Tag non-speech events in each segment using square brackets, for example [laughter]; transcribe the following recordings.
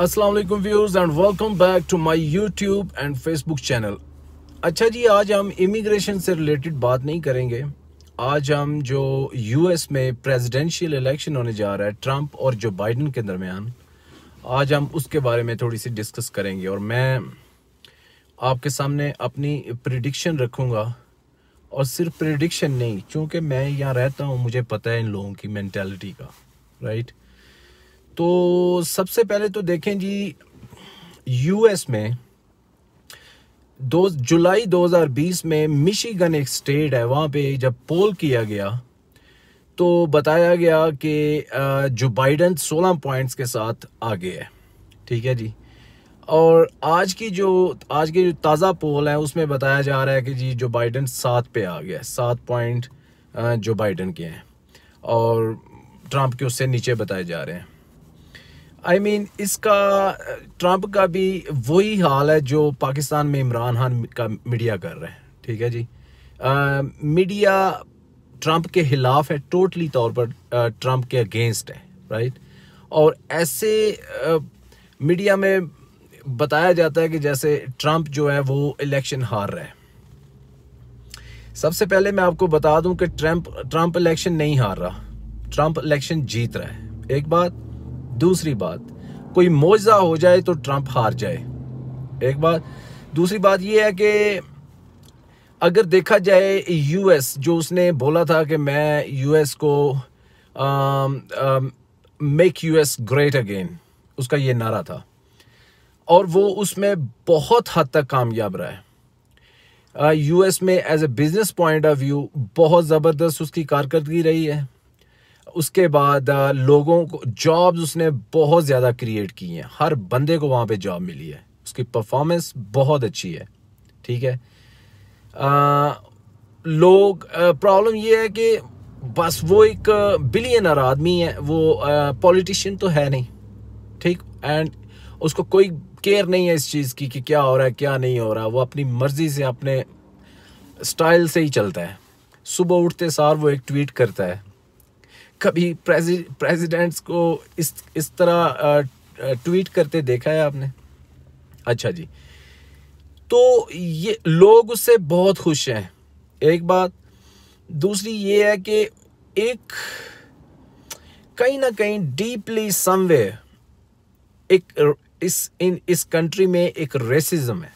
अस्सलाम वालेकुम viewers and welcome back to my YouTube and Facebook channel अच्छा जी आज हम इमिग्रेशन से रिलेटेड बात नहीं करेंगे आज हम जो यूएस में प्रेसिडेंशियल इलेक्शन होने जा रहा है ट्रंप और जो बाइडन के दरमियान आज हम उसके बारे में थोड़ी सी डिस्कस करेंगे और मैं आपके सामने अपनी प्रिडिक्शन रखूँगा और सिर्फ प्रिडिक्शन नहीं चूँकि मैं यहाँ रहता हूँ मुझे पता है इन लोगों की मैंटेलिटी का राइट right? तो सबसे पहले तो देखें जी यूएस में दो जुलाई 2020 में मिशीगन एक स्टेट है वहाँ पे जब पोल किया गया तो बताया गया कि जो बाइडन 16 पॉइंट्स के साथ आगे है ठीक है जी और आज की जो आज के जो ताज़ा पोल है उसमें बताया जा रहा है कि जी जो बाइडन सात पे आ गया है सात पॉइंट जो बाइडन के हैं और ट्रंप के उससे नीचे बताए जा रहे हैं आई I मीन mean, इसका ट्रंप का भी वही हाल है जो पाकिस्तान में इमरान खान का मीडिया कर रहे हैं ठीक है जी आ, मीडिया ट्रंप के खिलाफ है टोटली तौर पर ट्रंप के अगेंस्ट है राइट और ऐसे आ, मीडिया में बताया जाता है कि जैसे ट्रंप जो है वो इलेक्शन हार रहा है सबसे पहले मैं आपको बता दूं कि ट्रंप ट्रंप इलेक्शन नहीं हार रहा ट्रंप इलेक्शन जीत रहा है एक बात दूसरी बात कोई मुआवजा हो जाए तो ट्रंप हार जाए एक बात दूसरी बात यह है कि अगर देखा जाए यूएस जो उसने बोला था कि मैं यूएस को मेक यूएस ग्रेट अगेन उसका ये नारा था और वो उसमें बहुत हद तक कामयाब रहा है यूएस uh, में as a business point of view बहुत ज़बरदस्त उसकी कारकर्दगी रही है उसके बाद लोगों को जॉब्स उसने बहुत ज़्यादा क्रिएट की हैं हर बंदे को वहाँ पे जॉब मिली है उसकी परफॉर्मेंस बहुत अच्छी है ठीक है आ, लोग प्रॉब्लम ये है कि बस वो एक बिलियनर आदमी है वो पॉलिटिशियन तो है नहीं ठीक एंड उसको कोई केयर नहीं है इस चीज़ की कि क्या हो रहा है क्या नहीं हो रहा वो अपनी मर्ज़ी से अपने स्टाइल से ही चलता है सुबह उठते सार वो एक ट्वीट करता है कभी प्रेसिडेंट्स को इस इस तरह ट्वीट करते देखा है आपने अच्छा जी तो ये लोग उससे बहुत खुश हैं एक बात दूसरी ये है कि एक कहीं ना कहीं डीपली समवे एक इस इन इस कंट्री में एक रेसिज्म है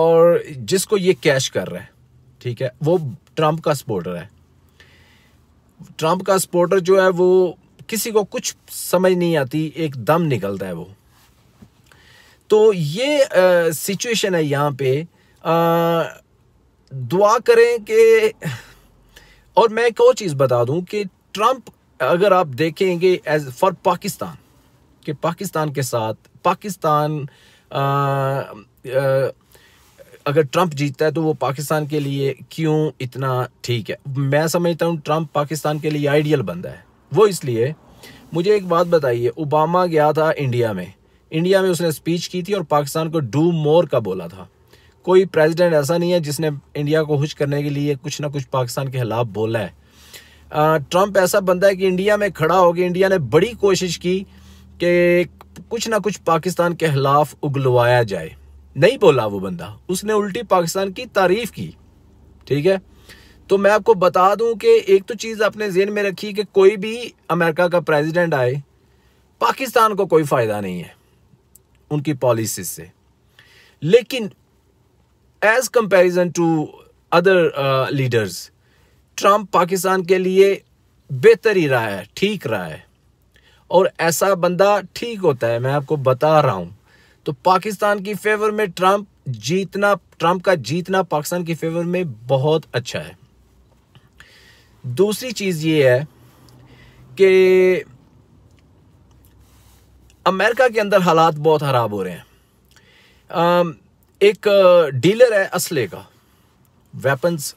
और जिसको ये कैश कर रहा है ठीक है वो ट्रंप का सपोर्टर है ट्रंप का सपोर्टर जो है वो किसी को कुछ समझ नहीं आती एक दम निकलता है वो तो ये सिचुएशन है यहाँ पे आ, दुआ करें कि और मैं एक और चीज़ बता दूं कि ट्रंप अगर आप देखेंगे एज फॉर पाकिस्तान कि पाकिस्तान के साथ पाकिस्तान आ, आ, अगर ट्रंप जीतता है तो वो पाकिस्तान के लिए क्यों इतना ठीक है मैं समझता हूँ ट्रंप पाकिस्तान के लिए आइडियल बंदा है वो इसलिए मुझे एक बात बताइए ओबामा गया था इंडिया में इंडिया में उसने स्पीच की थी और पाकिस्तान को डू मोर का बोला था कोई प्रेसिडेंट ऐसा नहीं है जिसने इंडिया को खुश करने के लिए कुछ ना कुछ पाकिस्तान के खिलाफ बोला है ट्रंप ऐसा बंदा है कि इंडिया में खड़ा गया इंडिया ने बड़ी कोशिश की कि कुछ ना कुछ पाकिस्तान के खिलाफ उगलवाया जाए नहीं बोला वो बंदा उसने उल्टी पाकिस्तान की तारीफ की ठीक है तो मैं आपको बता दूं कि एक तो चीज़ आपने जेन में रखी कि कोई भी अमेरिका का प्रेसिडेंट आए पाकिस्तान को कोई फ़ायदा नहीं है उनकी पॉलिसी से लेकिन as comparison to other leaders Trump Pakistan के लिए बेहतर ही रहा है ठीक रहा है और ऐसा बंदा ठीक होता है मैं आपको बता रहा हूँ तो पाकिस्तान की फेवर में ट्रंप जीतना ट्रंप का जीतना पाकिस्तान की फेवर में बहुत अच्छा है दूसरी चीज़ ये है कि अमेरिका के अंदर हालात बहुत ख़राब हो रहे हैं एक डीलर है असले का वेपन्स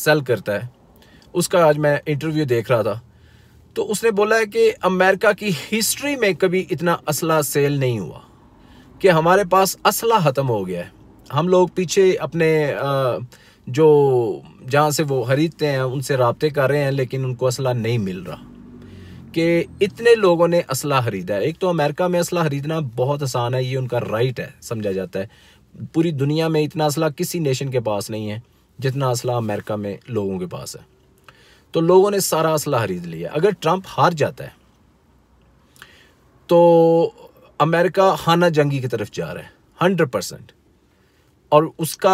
सेल करता है उसका आज मैं इंटरव्यू देख रहा था तो उसने बोला है कि अमेरिका की हिस्ट्री में कभी इतना असला सेल नहीं हुआ कि हमारे पास असला ख़त्म हो गया है हम लोग पीछे अपने जो जहाँ से वो ख़रीदते हैं उनसे रबते कर रहे हैं लेकिन उनको असला नहीं मिल रहा कि इतने लोगों ने असला ख़रीदा है एक तो अमेरिका में असला ख़रीदना बहुत आसान है ये उनका राइट है समझा जाता है पूरी दुनिया में इतना असला किसी नेशन के पास नहीं है जितना असला अमेरिका में लोगों के पास है तो लोगों ने सारा असला खरीद लिया अगर ट्रंप हार जाता है तो अमेरिका हाना जंगी की तरफ जा रहा है हंड्रेड परसेंट और उसका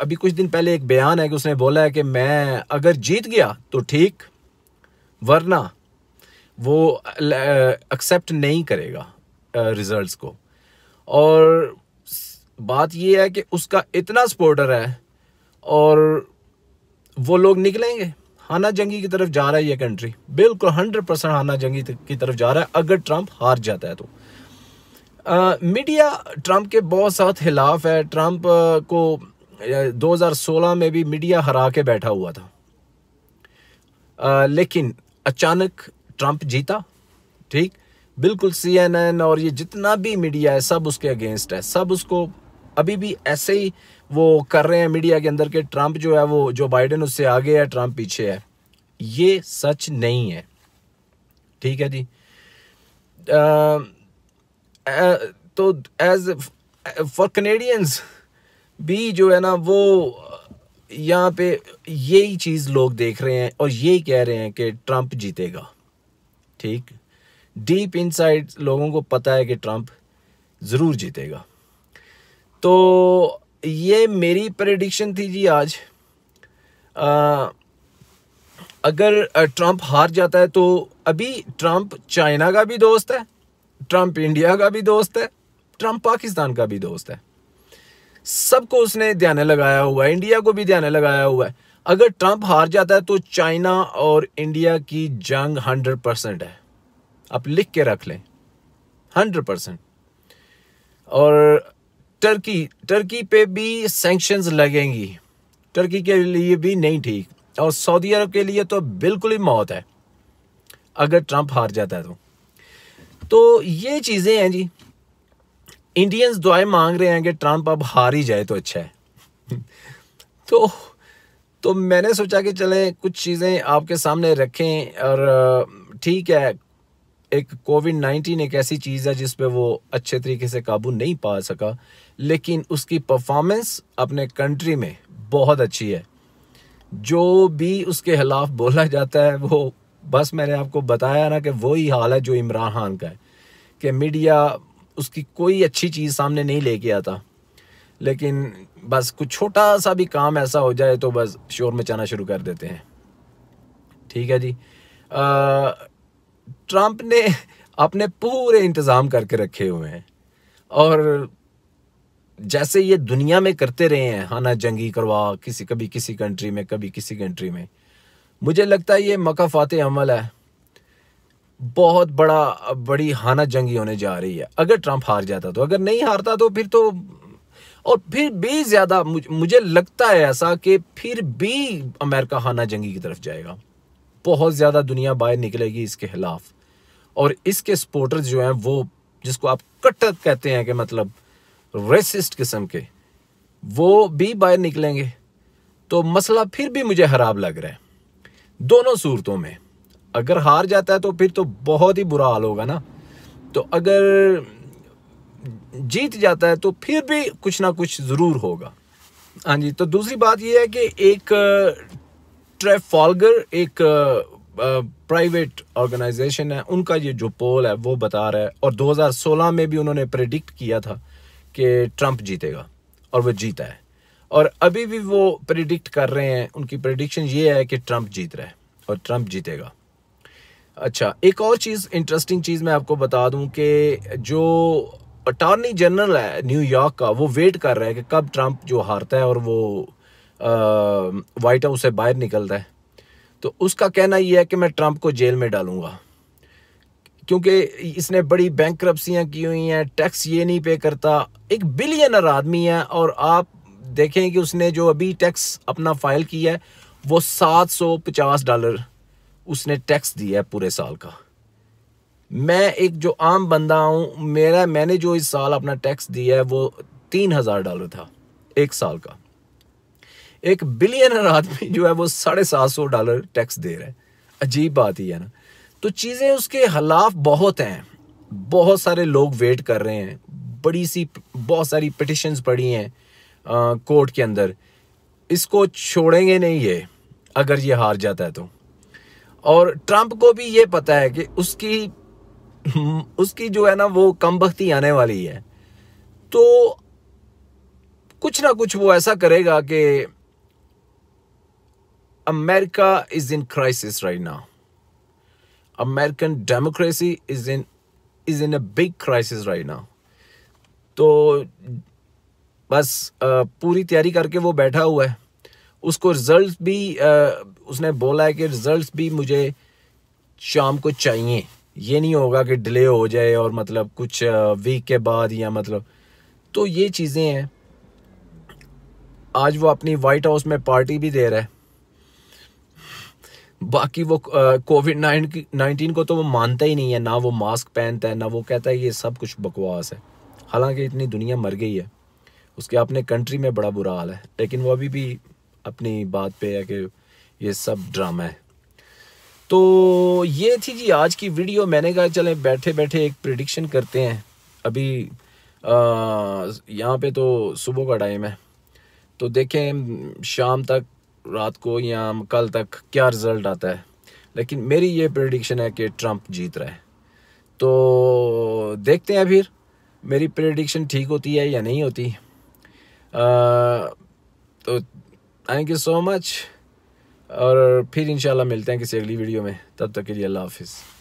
अभी कुछ दिन पहले एक बयान है कि उसने बोला है कि मैं अगर जीत गया तो ठीक वरना वो एक्सेप्ट नहीं करेगा रिजल्ट्स को और बात यह है कि उसका इतना सपोर्टर है और वो लोग निकलेंगे हाना जंगी की तरफ जा रहा है ये कंट्री बिल्कुल हंड्रेड परसेंट हाना जंगी की तरफ जा रहा है अगर ट्रंप हार जाता है तो मीडिया ट्रंप के बहुत साथ खिलाफ है ट्रंप को 2016 में भी मीडिया हरा के बैठा हुआ था आ, लेकिन अचानक ट्रंप जीता ठीक बिल्कुल सीएनएन और ये जितना भी मीडिया है सब उसके अगेंस्ट है सब उसको अभी भी ऐसे ही वो कर रहे हैं मीडिया के अंदर के ट्रंप जो है वो जो बाइडेन उससे आगे है ट्रंप पीछे है ये सच नहीं है ठीक है जी आ, तो एज फॉर कनेडियंस भी जो है ना वो यहाँ पे यही चीज़ लोग देख रहे हैं और यही कह रहे हैं कि ट्रंप जीतेगा ठीक डीप इनसाइड लोगों को पता है कि ट्रंप ज़रूर जीतेगा तो ये मेरी प्रडिक्शन थी जी आज आ, अगर ट्रंप हार जाता है तो अभी ट्रंप चाइना का भी दोस्त है ट्रंप इंडिया का भी दोस्त है ट्रंप पाकिस्तान का भी दोस्त है सबको उसने ध्यान लगाया हुआ है इंडिया को भी ध्यान लगाया हुआ है अगर ट्रंप हार जाता है तो चाइना और इंडिया की जंग हंड्रेड परसेंट है आप लिख के रख लें हंड्रेड परसेंट और टर्की टर्की पे भी सेंक्शंस लगेंगी टर्की के लिए भी नहीं ठीक और सऊदी अरब के लिए तो बिल्कुल ही मौत है अगर ट्रंप हार जाता है तो तो ये चीज़ें हैं जी इंडियंस दुआएं मांग रहे हैं कि ट्रंप अब हार ही जाए तो अच्छा है [laughs] तो तो मैंने सोचा कि चले कुछ चीज़ें आपके सामने रखें और ठीक है एक कोविड नाइन्टीन एक ऐसी चीज़ है जिस पे वो अच्छे तरीके से काबू नहीं पा सका लेकिन उसकी परफॉर्मेंस अपने कंट्री में बहुत अच्छी है जो भी उसके खिलाफ बोला जाता है वो बस मैंने आपको बताया ना कि वही हाल है जो इमरान खान का है कि मीडिया उसकी कोई अच्छी चीज़ सामने नहीं लेके आता लेकिन बस कुछ छोटा सा भी काम ऐसा हो जाए तो बस शोर मचाना शुरू कर देते हैं ठीक है जी ट्रंप ने अपने पूरे इंतज़ाम करके रखे हुए हैं और जैसे ये दुनिया में करते रहे हैं हाना जंगी करवा किसी कभी किसी कंट्री में कभी किसी कंट्री में मुझे लगता है ये मका फातह अमल है बहुत बड़ा बड़ी हाना जंगी होने जा रही है अगर ट्रंप हार जाता तो अगर नहीं हारता तो फिर तो और फिर भी ज़्यादा मुझे लगता है ऐसा कि फिर भी अमेरिका हाना जंगी की तरफ जाएगा बहुत ज़्यादा दुनिया बाहर निकलेगी इसके खिलाफ और इसके सपोर्टर्स जो हैं वो जिसको आप कट्टर कहते हैं कि मतलब रेसिस्ट किस्म के वो भी बाहर निकलेंगे तो मसला फिर भी मुझे खराब लग रहा है दोनों सूरतों में अगर हार जाता है तो फिर तो बहुत ही बुरा हाल होगा ना तो अगर जीत जाता है तो फिर भी कुछ ना कुछ ज़रूर होगा हाँ जी तो दूसरी बात यह है कि एक ट्रेफॉलगर एक प्राइवेट ऑर्गेनाइजेशन है उनका ये जो पोल है वो बता रहा है और 2016 में भी उन्होंने प्रेडिक्ट किया था कि ट्रंप जीतेगा और वो जीता है और अभी भी वो प्रिडिक्ट कर रहे हैं उनकी प्रिडिक्शन ये है कि ट्रंप जीत रहा है और ट्रंप जीतेगा अच्छा एक और चीज़ इंटरेस्टिंग चीज़ मैं आपको बता दूं कि जो अटॉर्नी जनरल है न्यूयॉर्क का वो वेट कर रहा है कि कब ट्रंप जो हारता है और वो वाइट हाउस से बाहर निकलता है तो उसका कहना ये है कि मैं ट्रंप को जेल में डालूंगा क्योंकि इसने बड़ी बैंक की हुई हैं टैक्स ये नहीं पे करता एक बिलियनर आदमी है और आप देखें कि उसने जो अभी टैक्स अपना फाइल किया है वो 750 डॉलर उसने टैक्स दिया है पूरे साल का मैं एक जो आम बंदा हूँ मेरा मैंने जो इस साल अपना टैक्स दिया है वो तीन हज़ार डॉलर था एक साल का एक बिलियनर आदमी जो है वो साढ़े सात सौ डॉलर टैक्स दे रहा है अजीब बात ही है ना तो चीज़ें उसके खिलाफ बहुत हैं बहुत सारे लोग वेट कर रहे हैं बड़ी सी बहुत सारी पटिशन्स पड़ी हैं कोर्ट के अंदर इसको छोड़ेंगे नहीं ये अगर ये हार जाता है तो और ट्रंप को भी ये पता है कि उसकी उसकी जो है ना वो कम बख्ती आने वाली है तो कुछ ना कुछ वो ऐसा करेगा कि America is in crisis right now American democracy is in is in a big crisis right now तो बस पूरी तैयारी करके वो बैठा हुआ है उसको रिज़ल्ट भी उसने बोला है कि रिज़ल्ट भी मुझे शाम को चाहिए ये नहीं होगा कि डिले हो जाए और मतलब कुछ वीक के बाद या मतलब तो ये चीज़ें हैं आज वो अपनी वाइट हाउस में पार्टी भी दे रहा है बाकी वो कोविड नाइनटीन को तो वो मानता ही नहीं है ना वो मास्क पहनता है ना वो कहता है ये सब कुछ बकवास है हालांकि इतनी दुनिया मर गई है उसके अपने कंट्री में बड़ा बुरा हाल है लेकिन वो अभी भी अपनी बात पे है कि ये सब ड्रामा है तो ये थी जी आज की वीडियो मैंने कहा चले बैठे बैठे एक प्रिडिक्शन करते हैं अभी यहाँ पे तो सुबह का टाइम है तो देखें शाम तक रात को या कल तक क्या रिज़ल्ट आता है लेकिन मेरी ये प्रडिक्शन है कि ट्रंप जीत रहा है तो देखते हैं फिर मेरी प्रिडिक्शन ठीक होती है या नहीं होती Uh, तो थैंक यू सो मच और फिर इंशाल्लाह मिलते हैं किसी अगली वीडियो में तब तक के लिए अल्लाह हाफिज़